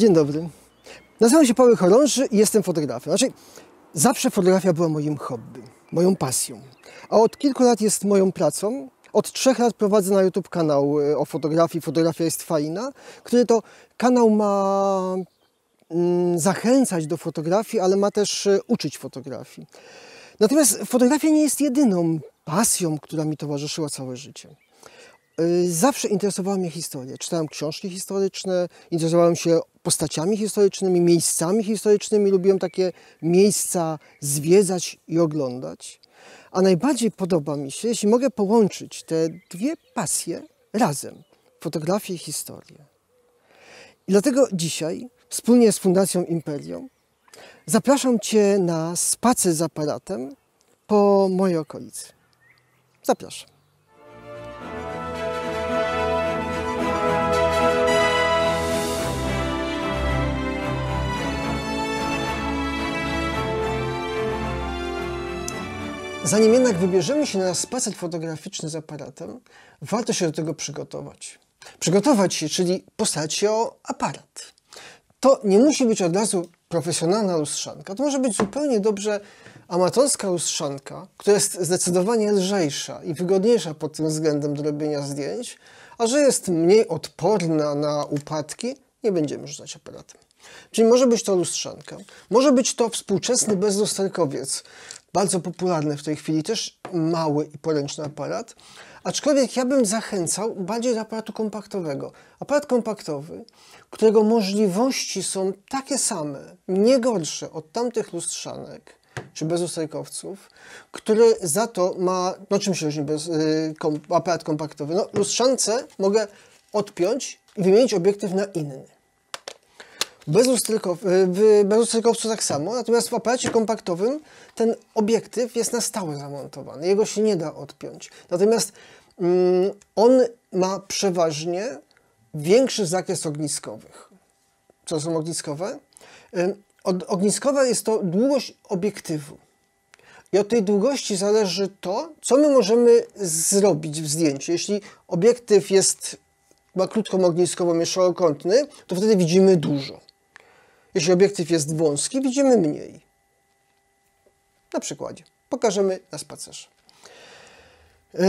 Dzień dobry. Nazywam się Paweł Chorąży i jestem fotografem. Znaczy, zawsze fotografia była moim hobby, moją pasją. A od kilku lat jest moją pracą. Od trzech lat prowadzę na YouTube kanał e, o fotografii Fotografia jest fajna, który to kanał ma mm, zachęcać do fotografii, ale ma też e, uczyć fotografii. Natomiast fotografia nie jest jedyną pasją, która mi towarzyszyła całe życie. Y, zawsze interesowała mnie historia. Czytałem książki historyczne, interesowałem się postaciami historycznymi, miejscami historycznymi, lubiłem takie miejsca zwiedzać i oglądać. A najbardziej podoba mi się, jeśli mogę połączyć te dwie pasje razem fotografię i historię. I dlatego dzisiaj, wspólnie z Fundacją Imperium, zapraszam Cię na spacer z aparatem po mojej okolicy. Zapraszam. Zanim jednak wybierzemy się na spacer fotograficzny z aparatem, warto się do tego przygotować. Przygotować się, czyli postarać się o aparat. To nie musi być od razu profesjonalna lustrzanka. To może być zupełnie dobrze amatorska lustrzanka, która jest zdecydowanie lżejsza i wygodniejsza pod tym względem do robienia zdjęć, a że jest mniej odporna na upadki, nie będziemy rzucać aparatem. Czyli może być to lustrzanka, może być to współczesny bezlusterkowiec, bardzo popularny w tej chwili, też mały i poręczny aparat. Aczkolwiek ja bym zachęcał bardziej do aparatu kompaktowego. Aparat kompaktowy, którego możliwości są takie same, nie gorsze od tamtych lustrzanek, czy bezustajkowców, który za to ma, no czym się różni bez, y, kom, aparat kompaktowy? No lustrzance mogę odpiąć i wymienić obiektyw na inny. Bezusterkowcu y, tak samo, natomiast w aparacie kompaktowym ten obiektyw jest na stałe zamontowany, jego się nie da odpiąć. Natomiast mm, on ma przeważnie większy zakres ogniskowych. Co są ogniskowe? Y, ogniskowa jest to długość obiektywu. I od tej długości zależy to, co my możemy zrobić w zdjęciu. Jeśli obiektyw jest ma krótką ogniskową jest szerokokątny, to wtedy widzimy dużo. Jeśli obiektyw jest wąski, widzimy mniej. Na przykładzie. Pokażemy na spacerze. Yy.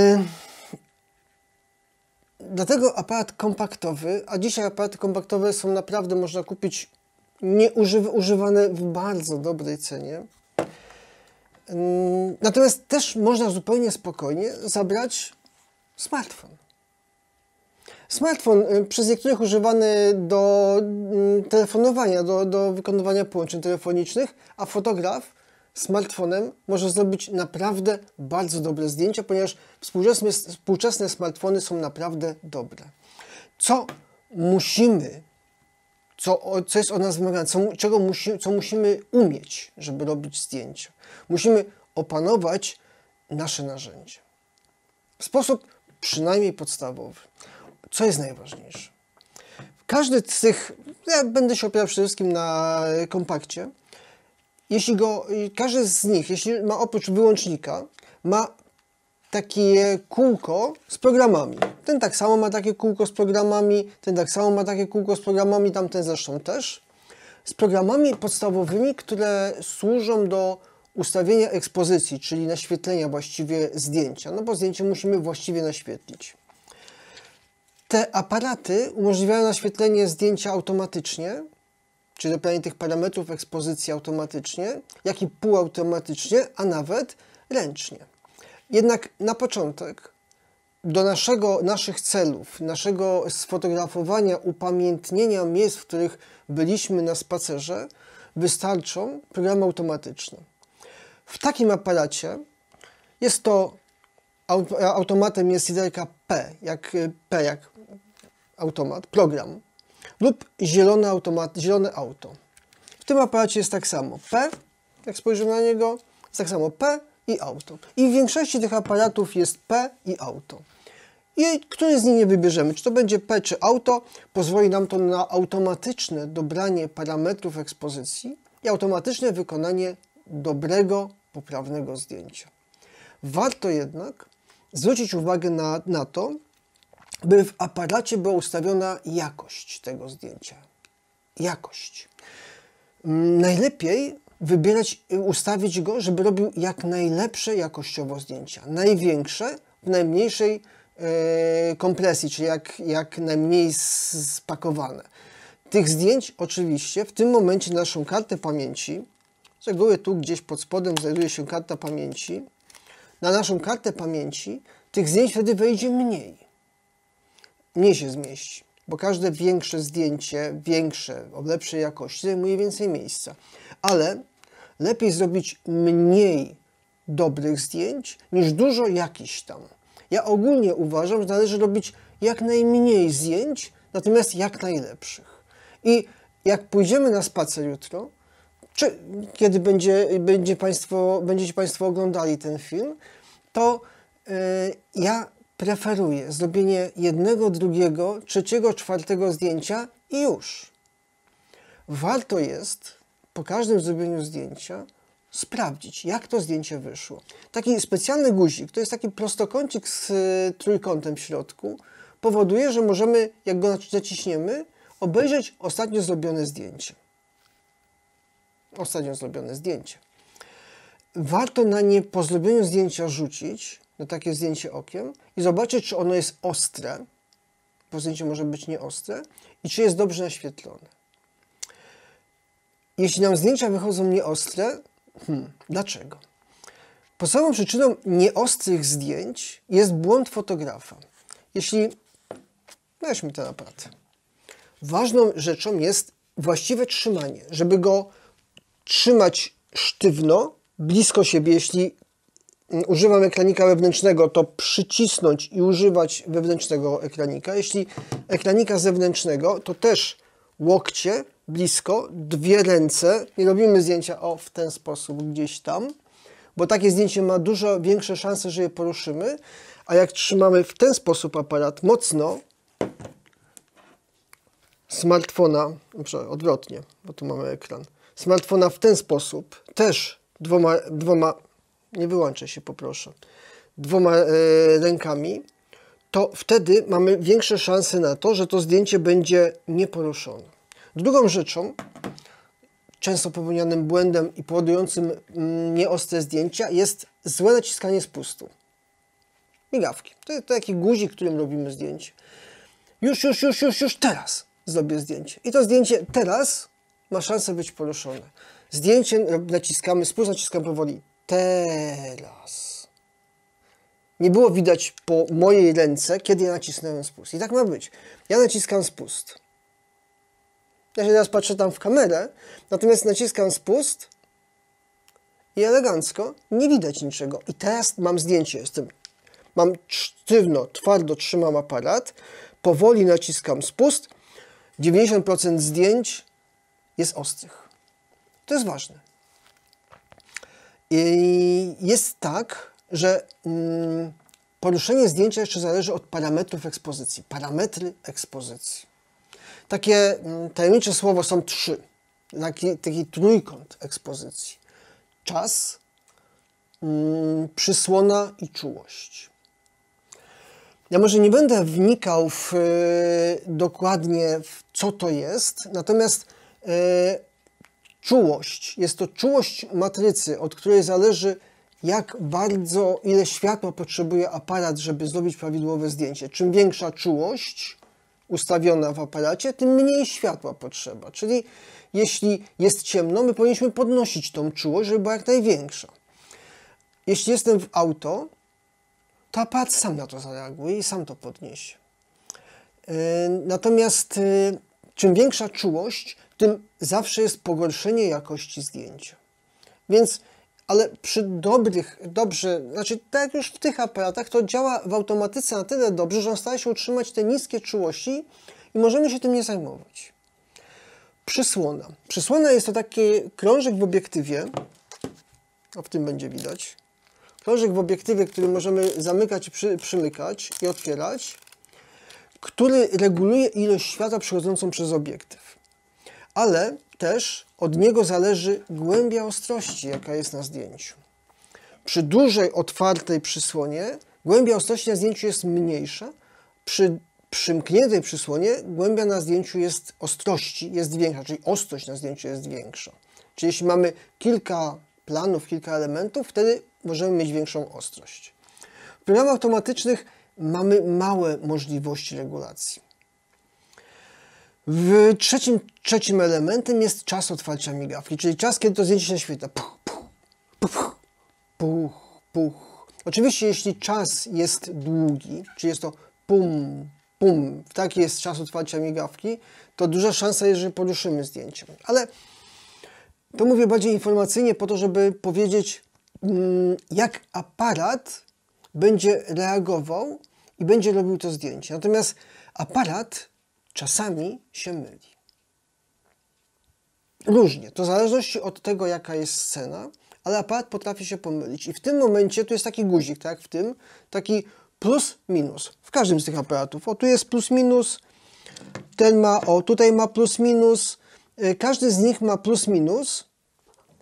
Dlatego aparat kompaktowy, a dzisiaj aparaty kompaktowe są naprawdę, można kupić nieużywane w bardzo dobrej cenie. Natomiast też można zupełnie spokojnie zabrać smartfon. Smartfon y, przez niektórych używany do mm, telefonowania, do, do wykonywania połączeń telefonicznych, a fotograf smartfonem może zrobić naprawdę bardzo dobre zdjęcia, ponieważ współczesne, współczesne smartfony są naprawdę dobre. Co musimy, co, co jest od nas wymagane, co, czego musi, co musimy umieć, żeby robić zdjęcia? Musimy opanować nasze narzędzie w sposób przynajmniej podstawowy. Co jest najważniejsze? Każdy z tych, ja będę się opierał przede wszystkim na kompakcie, jeśli go, każdy z nich, jeśli ma oprócz wyłącznika, ma takie kółko z programami. Ten tak samo ma takie kółko z programami, ten tak samo ma takie kółko z programami, tamten zresztą też. Z programami podstawowymi, które służą do ustawienia ekspozycji, czyli naświetlenia właściwie zdjęcia, no bo zdjęcie musimy właściwie naświetlić te aparaty umożliwiają naświetlenie zdjęcia automatycznie, czyli dopełnienie tych parametrów ekspozycji automatycznie, jak i półautomatycznie, a nawet ręcznie. Jednak na początek do naszego, naszych celów, naszego sfotografowania, upamiętnienia miejsc, w których byliśmy na spacerze, wystarczą programy automatyczne. W takim aparacie jest to automatem jest liderka P, jak y, P, jak automat, program lub zielony automat, zielone auto. W tym aparacie jest tak samo P, jak spojrzymy na niego, jest tak samo P i auto. I w większości tych aparatów jest P i auto. I który z nich nie wybierzemy, czy to będzie P czy auto, pozwoli nam to na automatyczne dobranie parametrów ekspozycji i automatyczne wykonanie dobrego, poprawnego zdjęcia. Warto jednak zwrócić uwagę na, na to, by w aparacie była ustawiona jakość tego zdjęcia. Jakość. Mm, najlepiej wybierać, y, ustawić go, żeby robił jak najlepsze jakościowo zdjęcia. Największe w najmniejszej yy, kompresji, czyli jak, jak najmniej spakowane. Tych zdjęć oczywiście w tym momencie naszą kartę pamięci, z reguły tu gdzieś pod spodem znajduje się karta pamięci, na naszą kartę pamięci tych zdjęć wtedy wejdzie mniej. Mniej się zmieści, bo każde większe zdjęcie, większe, o lepszej jakości, zajmuje więcej miejsca. Ale lepiej zrobić mniej dobrych zdjęć niż dużo jakichś tam. Ja ogólnie uważam, że należy robić jak najmniej zdjęć, natomiast jak najlepszych. I jak pójdziemy na spacer jutro, czy kiedy będzie, będzie państwo, będziecie Państwo oglądali ten film, to y, ja preferuję zrobienie jednego, drugiego, trzeciego, czwartego zdjęcia i już. Warto jest po każdym zrobieniu zdjęcia sprawdzić, jak to zdjęcie wyszło. Taki specjalny guzik, to jest taki prostokącik z y, trójkątem w środku, powoduje, że możemy, jak go zaciśniemy, obejrzeć ostatnio zrobione zdjęcie ostatnio zrobione zdjęcie. Warto na nie po zrobieniu zdjęcia rzucić, na takie zdjęcie okiem i zobaczyć, czy ono jest ostre, bo zdjęcie może być nieostre, i czy jest dobrze naświetlone. Jeśli nam zdjęcia wychodzą nieostre, hmm, dlaczego? Podstawową przyczyną nieostrych zdjęć jest błąd fotografa. Jeśli weźmy ten aparat, ważną rzeczą jest właściwe trzymanie, żeby go trzymać sztywno, blisko siebie. Jeśli mm, używam ekranika wewnętrznego, to przycisnąć i używać wewnętrznego ekranika. Jeśli ekranika zewnętrznego, to też łokcie blisko, dwie ręce. Nie robimy zdjęcia o w ten sposób gdzieś tam, bo takie zdjęcie ma dużo większe szanse, że je poruszymy. A jak trzymamy w ten sposób aparat mocno, smartfona, odwrotnie, bo tu mamy ekran smartfona w ten sposób, też dwoma, dwoma nie wyłączę się poproszę, dwoma e, rękami, to wtedy mamy większe szanse na to, że to zdjęcie będzie nieporuszone. Drugą rzeczą, często popełnianym błędem i powodującym mm, nieostre zdjęcia jest złe naciskanie spustu. Migawki. To jest taki guzik, którym robimy zdjęcie. Już, już, już, już, już teraz zrobię zdjęcie. I to zdjęcie teraz ma szansę być poruszone. Zdjęcie naciskamy, spust naciskam powoli. Teraz. Nie było widać po mojej ręce, kiedy ja nacisnąłem spust. I tak ma być. Ja naciskam spust. Ja się teraz patrzę tam w kamerę, natomiast naciskam spust i elegancko nie widać niczego. I teraz mam zdjęcie, jestem, mam sztywno, twardo trzymam aparat, powoli naciskam spust, 90% zdjęć jest ostrych. To jest ważne. I jest tak, że mm, poruszenie zdjęcia jeszcze zależy od parametrów ekspozycji. Parametry ekspozycji. Takie mm, tajemnicze słowo są trzy. Taki, taki trójkąt ekspozycji. Czas, mm, przysłona i czułość. Ja może nie będę wnikał w, y, dokładnie w co to jest, natomiast E, czułość. Jest to czułość matrycy, od której zależy jak bardzo, ile światła potrzebuje aparat, żeby zrobić prawidłowe zdjęcie. Czym większa czułość ustawiona w aparacie, tym mniej światła potrzeba. Czyli jeśli jest ciemno, my powinniśmy podnosić tą czułość, żeby była jak największa. Jeśli jestem w auto, to aparat sam na to zareaguje i sam to podniesie. E, natomiast e, czym większa czułość, tym zawsze jest pogorszenie jakości zdjęcia. Więc, ale przy dobrych, dobrze, znaczy tak jak już w tych aparatach, to działa w automatyce na tyle dobrze, że on stara się utrzymać te niskie czułości i możemy się tym nie zajmować. Przysłona. Przysłona jest to taki krążek w obiektywie, a w tym będzie widać, krążek w obiektywie, który możemy zamykać i przy, przymykać i otwierać, który reguluje ilość światła przechodzącą przez obiektyw ale też od niego zależy głębia ostrości, jaka jest na zdjęciu. Przy dużej, otwartej przysłonie głębia ostrości na zdjęciu jest mniejsza, przy przymkniętej przysłonie głębia na zdjęciu jest ostrości, jest większa, czyli ostrość na zdjęciu jest większa. Czyli jeśli mamy kilka planów, kilka elementów, wtedy możemy mieć większą ostrość. W programach automatycznych mamy małe możliwości regulacji. W trzecim, trzecim elementem jest czas otwarcia migawki, czyli czas, kiedy to zdjęcie się świetla. Puch, puch, puch, puch, puch. Oczywiście, jeśli czas jest długi, czyli jest to pum, pum, taki jest czas otwarcia migawki, to duża szansa jest, że poruszymy zdjęciem. Ale to mówię bardziej informacyjnie po to, żeby powiedzieć, mm, jak aparat będzie reagował i będzie robił to zdjęcie. Natomiast aparat czasami się myli. Różnie, to w zależności od tego, jaka jest scena, ale aparat potrafi się pomylić. I w tym momencie tu jest taki guzik, tak? W tym taki plus minus. W każdym z tych aparatów. O, tu jest plus minus, ten ma, o, tutaj ma plus minus. Y, każdy z nich ma plus minus,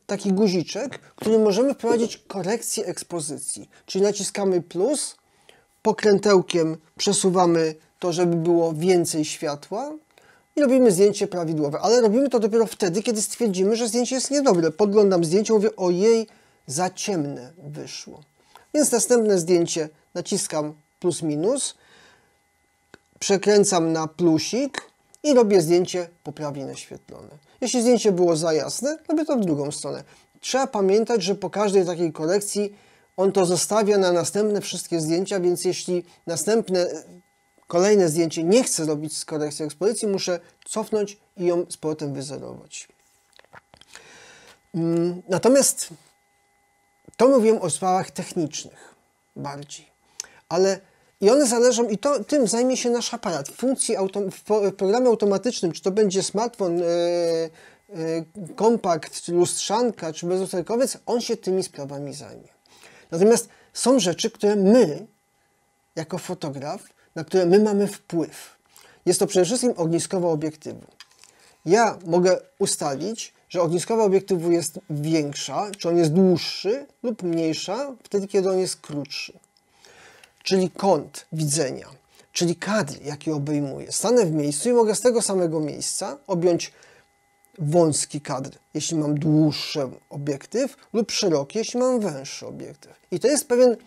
taki guziczek, który możemy wprowadzić korekcję ekspozycji. Czyli naciskamy plus, pokrętełkiem przesuwamy to, żeby było więcej światła i robimy zdjęcie prawidłowe. Ale robimy to dopiero wtedy, kiedy stwierdzimy, że zdjęcie jest niedobre. Podglądam zdjęcie, mówię, ojej, za ciemne wyszło. Więc następne zdjęcie naciskam plus minus, przekręcam na plusik i robię zdjęcie poprawnie naświetlone. Jeśli zdjęcie było za jasne, robię to w drugą stronę. Trzeba pamiętać, że po każdej takiej korekcji on to zostawia na następne wszystkie zdjęcia, więc jeśli następne Kolejne zdjęcie nie chcę robić z korekcji ekspozycji, muszę cofnąć i ją z powrotem wyzerować. Mm, natomiast to mówiłem o sprawach technicznych bardziej, ale i one zależą, i to, tym zajmie się nasz aparat. W, funkcji w programie automatycznym, czy to będzie smartfon, yy, yy, kompakt, czy lustrzanka, czy bezlusterkowiec, on się tymi sprawami zajmie. Natomiast są rzeczy, które my, jako fotograf, na które my mamy wpływ. Jest to przede wszystkim ogniskowo obiektywu. Ja mogę ustalić, że ogniskowa obiektywu jest większa, czy on jest dłuższy lub mniejsza, wtedy kiedy on jest krótszy. Czyli kąt widzenia, czyli kadr, jaki obejmuje. Stanę w miejscu i mogę z tego samego miejsca objąć wąski kadr, jeśli mam dłuższy obiektyw, lub szeroki, jeśli mam węższy obiektyw. I to jest pewien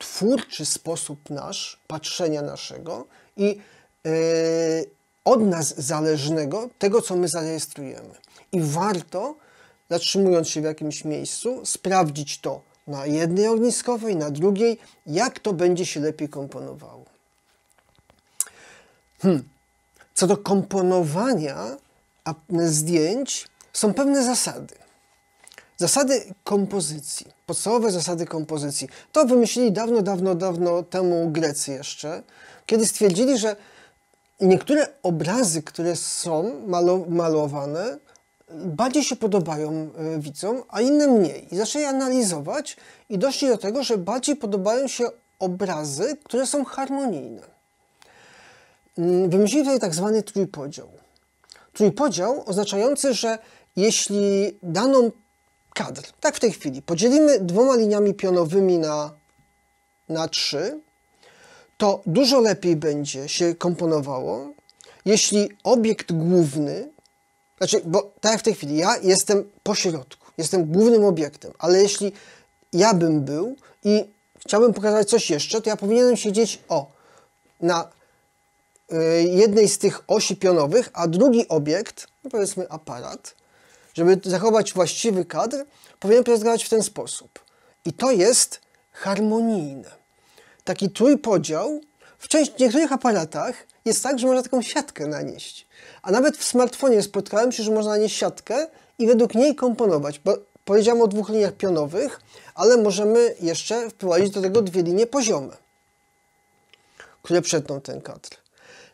twórczy sposób nasz, patrzenia naszego i e, od nas zależnego tego, co my zarejestrujemy. I warto, zatrzymując się w jakimś miejscu, sprawdzić to na jednej ogniskowej, na drugiej, jak to będzie się lepiej komponowało. Hmm. Co do komponowania zdjęć, są pewne zasady. Zasady kompozycji, podstawowe zasady kompozycji, to wymyślili dawno, dawno, dawno temu Grecy jeszcze, kiedy stwierdzili, że niektóre obrazy, które są malowane, bardziej się podobają e, widzom, a inne mniej. I zaczęli analizować i doszli do tego, że bardziej podobają się obrazy, które są harmonijne. Mm, wymyślili tutaj tak zwany trójpodział. Trójpodział oznaczający, że jeśli daną kadr. Tak w tej chwili. Podzielimy dwoma liniami pionowymi na, na trzy, to dużo lepiej będzie się komponowało, jeśli obiekt główny, znaczy, bo tak jak w tej chwili, ja jestem po środku, jestem głównym obiektem, ale jeśli ja bym był i chciałbym pokazać coś jeszcze, to ja powinienem siedzieć o na y, jednej z tych osi pionowych, a drugi obiekt, no powiedzmy aparat, żeby zachować właściwy kadr, powinien pracować w ten sposób. I to jest harmonijne. Taki trójpodział w części w niektórych aparatach jest tak, że można taką siatkę nanieść. A nawet w smartfonie spotkałem się, że można nanieść siatkę i według niej komponować. Bo powiedziałem o dwóch liniach pionowych, ale możemy jeszcze wprowadzić do tego dwie linie poziome, które przetną ten kadr.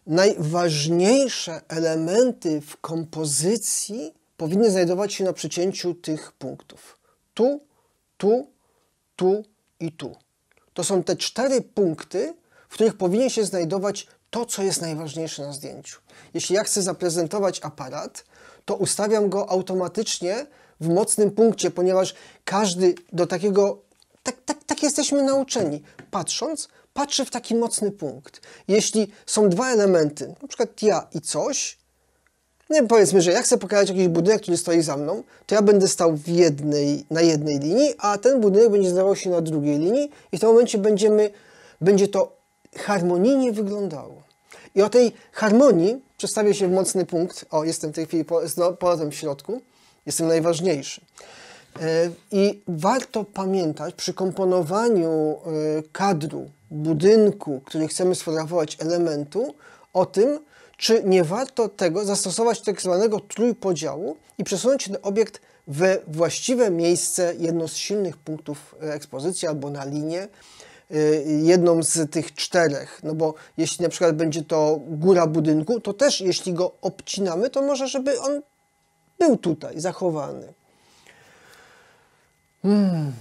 Najważniejsze elementy w kompozycji powinny znajdować się na przecięciu tych punktów. Tu, tu, tu i tu. To są te cztery punkty, w których powinien się znajdować to, co jest najważniejsze na zdjęciu. Jeśli ja chcę zaprezentować aparat, to ustawiam go automatycznie w mocnym punkcie, ponieważ każdy do takiego, tak, tak, tak jesteśmy nauczeni, patrząc, patrzy w taki mocny punkt. Jeśli są dwa elementy, na przykład ja i coś, nie no powiedzmy, że ja chcę pokazać jakiś budynek, który stoi za mną, to ja będę stał w jednej, na jednej linii, a ten budynek będzie znajdował się na drugiej linii i w tym momencie będziemy, będzie to harmonijnie wyglądało. I o tej harmonii przedstawia się w mocny punkt. O, jestem w tej chwili polotem w środku. Jestem najważniejszy. E, I warto pamiętać przy komponowaniu e, kadru, budynku, który chcemy sfotografować, elementu, o tym, czy nie warto tego zastosować tak zwanego trójpodziału i przesunąć ten obiekt we właściwe miejsce, jedno z silnych punktów e, ekspozycji albo na linię, e, jedną z tych czterech. No bo jeśli na przykład będzie to góra budynku, to też jeśli go obcinamy, to może żeby on był tutaj zachowany. Hmm.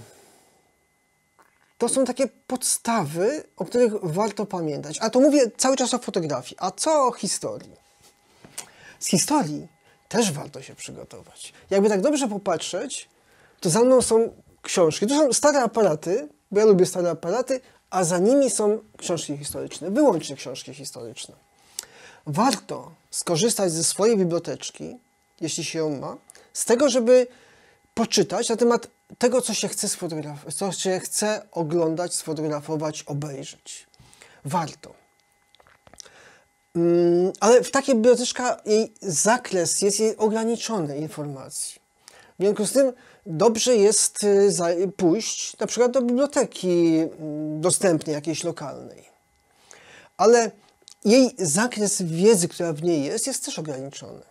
To są takie podstawy, o których warto pamiętać. A to mówię cały czas o fotografii. A co o historii? Z historii też warto się przygotować. Jakby tak dobrze popatrzeć, to za mną są książki. To są stare aparaty, bo ja lubię stare aparaty, a za nimi są książki historyczne, wyłącznie książki historyczne. Warto skorzystać ze swojej biblioteczki, jeśli się ją ma, z tego, żeby poczytać na temat tego, co się chce sfotografować, co się chce oglądać, sfotografować, obejrzeć. Warto. Mm, ale w takiej biblioteczka jej zakres jest jej ograniczony informacji. W związku z tym dobrze jest y, pójść na przykład do biblioteki mm, dostępnej, jakiejś lokalnej. Ale jej zakres wiedzy, która w niej jest, jest też ograniczony.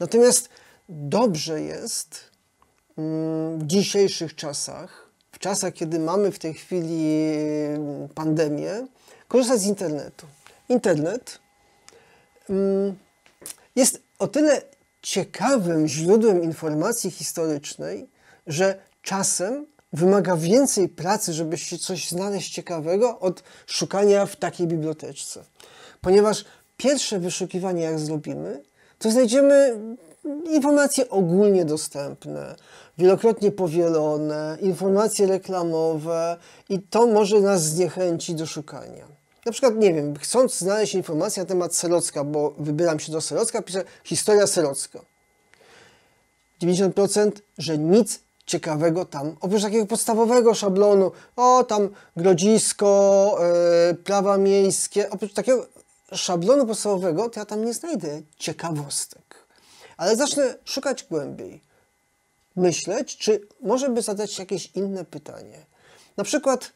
Natomiast dobrze jest w dzisiejszych czasach, w czasach, kiedy mamy w tej chwili mm, pandemię, korzystać z internetu. Internet mm, jest o tyle ciekawym źródłem informacji historycznej, że czasem wymaga więcej pracy, żeby się coś znaleźć ciekawego od szukania w takiej biblioteczce. Ponieważ pierwsze wyszukiwanie, jak zrobimy, to znajdziemy informacje ogólnie dostępne, wielokrotnie powielone, informacje reklamowe i to może nas zniechęcić do szukania. Na przykład, nie wiem, chcąc znaleźć informację na temat Serocka, bo wybieram się do Serocka, piszę historia Serocka. 90%, że nic ciekawego tam, oprócz takiego podstawowego szablonu, o tam grodzisko, yy, prawa miejskie, oprócz takiego szablonu podstawowego, to ja tam nie znajdę ciekawostek ale zacznę szukać głębiej, myśleć, czy może by zadać jakieś inne pytanie. Na przykład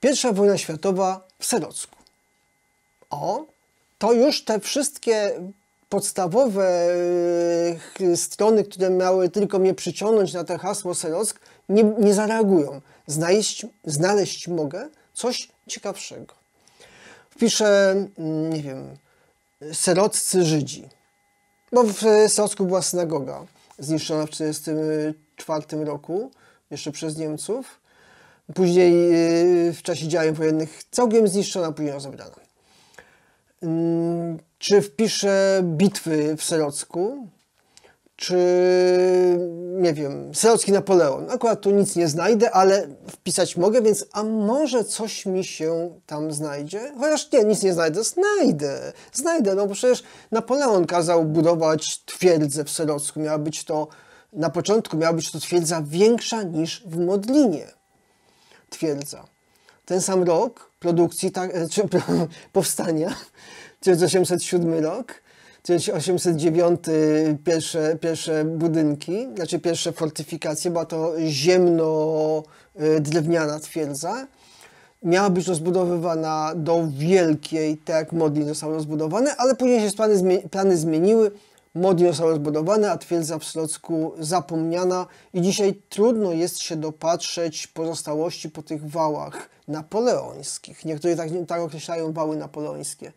pierwsza wojna światowa w Serocku. O, to już te wszystkie podstawowe yy, strony, które miały tylko mnie przyciągnąć na te hasło Serock, nie, nie zareagują. Znaleźć, znaleźć mogę coś ciekawszego. Wpiszę, mm, nie wiem, seroccy Żydzi. Bo no, w Sąsku była synagoga zniszczona w 1944 roku, jeszcze przez Niemców. Później y, w czasie działań wojennych całkiem zniszczona, później rozebrana. Mm, czy wpiszę bitwy w Serocku? czy nie wiem, Syrocki Napoleon. Akurat tu nic nie znajdę, ale wpisać mogę, więc a może coś mi się tam znajdzie? Chociaż nie, nic nie znajdę. Znajdę, znajdę, no bo przecież Napoleon kazał budować twierdzę w Serocku. Miała być to, na początku miała być to twierdza większa niż w Modlinie. Twierdza. Ten sam rok produkcji, tak, czy powstania, 1807 rok, 1809 pierwsze, pierwsze budynki, znaczy pierwsze fortyfikacje, była to ziemno-drewniana y, twierdza. Miała być rozbudowywana do wielkiej, tak jak modli zostały rozbudowane, ale później się plany, plany zmieniły. Modli zostały rozbudowane, a twierdza w Slocku zapomniana i dzisiaj trudno jest się dopatrzeć pozostałości po tych wałach napoleońskich. Niektórzy tak, tak określają wały napoleońskie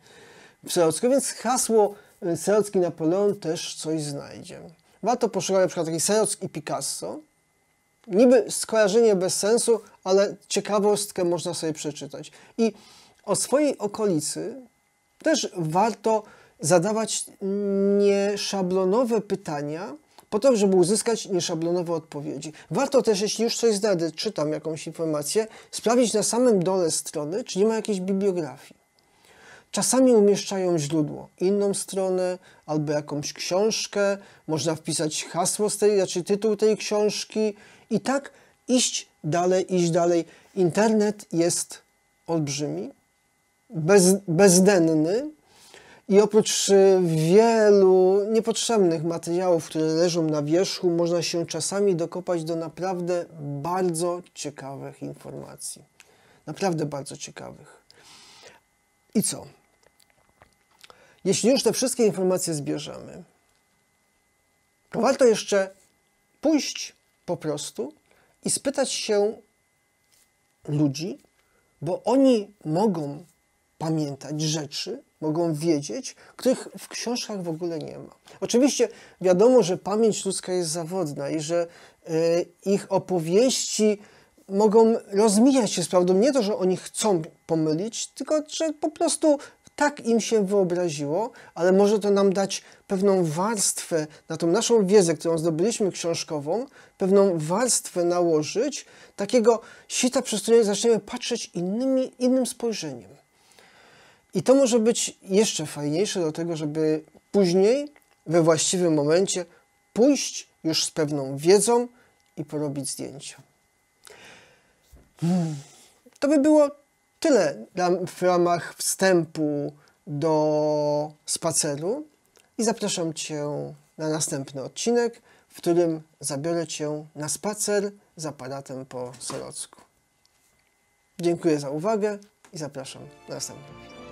w Slocku, więc hasło Y, Serocki Napoleon też coś znajdzie. Warto poszukać na przykład taki Serocki Picasso. Niby skojarzenie bez sensu, ale ciekawostkę można sobie przeczytać. I o swojej okolicy też warto zadawać nieszablonowe pytania, po to, żeby uzyskać nieszablonowe odpowiedzi. Warto też, jeśli już coś znajdę, czytam jakąś informację, sprawdzić na samym dole strony, czy nie ma jakiejś bibliografii. Czasami umieszczają źródło, inną stronę albo jakąś książkę, można wpisać hasło z tej, znaczy tytuł tej książki i tak iść dalej, iść dalej. Internet jest olbrzymi, bez, bezdenny i oprócz y, wielu niepotrzebnych materiałów, które leżą na wierzchu, można się czasami dokopać do naprawdę bardzo ciekawych informacji. Naprawdę bardzo ciekawych. I co? jeśli już te wszystkie informacje zbierzemy, to warto jeszcze pójść po prostu i spytać się ludzi, bo oni mogą pamiętać rzeczy, mogą wiedzieć, których w książkach w ogóle nie ma. Oczywiście wiadomo, że pamięć ludzka jest zawodna i że e, ich opowieści mogą rozmijać się z prawdą. Nie to, że oni chcą pomylić, tylko że po prostu tak im się wyobraziło, ale może to nam dać pewną warstwę na tą naszą wiedzę, którą zdobyliśmy książkową, pewną warstwę nałożyć takiego sita, przez które zaczniemy patrzeć innymi, innym spojrzeniem. I to może być jeszcze fajniejsze do tego, żeby później, we właściwym momencie, pójść już z pewną wiedzą i porobić zdjęcia. Hmm. To by było Tyle w ramach wstępu do spaceru i zapraszam Cię na następny odcinek, w którym zabiorę Cię na spacer z aparatem po Sorocku. Dziękuję za uwagę i zapraszam na następny odcinek.